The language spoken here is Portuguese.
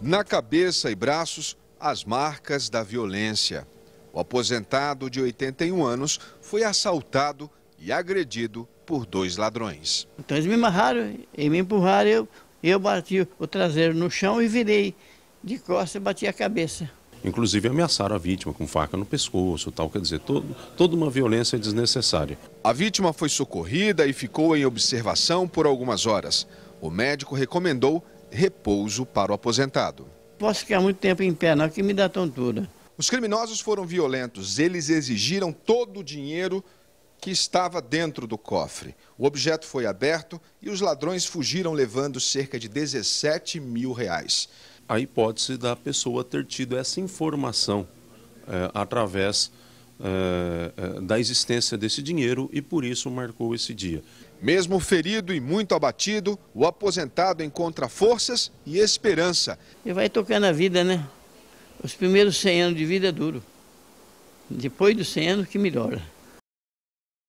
Na cabeça e braços, as marcas da violência. O aposentado de 81 anos foi assaltado e agredido por dois ladrões. Então eles me amarraram e me empurraram, eu, eu bati o traseiro no chão e virei de costas e bati a cabeça. Inclusive ameaçaram a vítima com faca no pescoço, tal, quer dizer, todo, toda uma violência desnecessária. A vítima foi socorrida e ficou em observação por algumas horas. O médico recomendou repouso para o aposentado. Posso ficar muito tempo em pé, não, que me dá tontura. Os criminosos foram violentos. Eles exigiram todo o dinheiro que estava dentro do cofre. O objeto foi aberto e os ladrões fugiram levando cerca de 17 mil reais. A hipótese da pessoa ter tido essa informação é, através eh, eh, da existência desse dinheiro e por isso marcou esse dia. Mesmo ferido e muito abatido, o aposentado encontra forças e esperança. E vai tocando a vida, né? Os primeiros 100 anos de vida é duro. Depois dos 100 anos que melhora.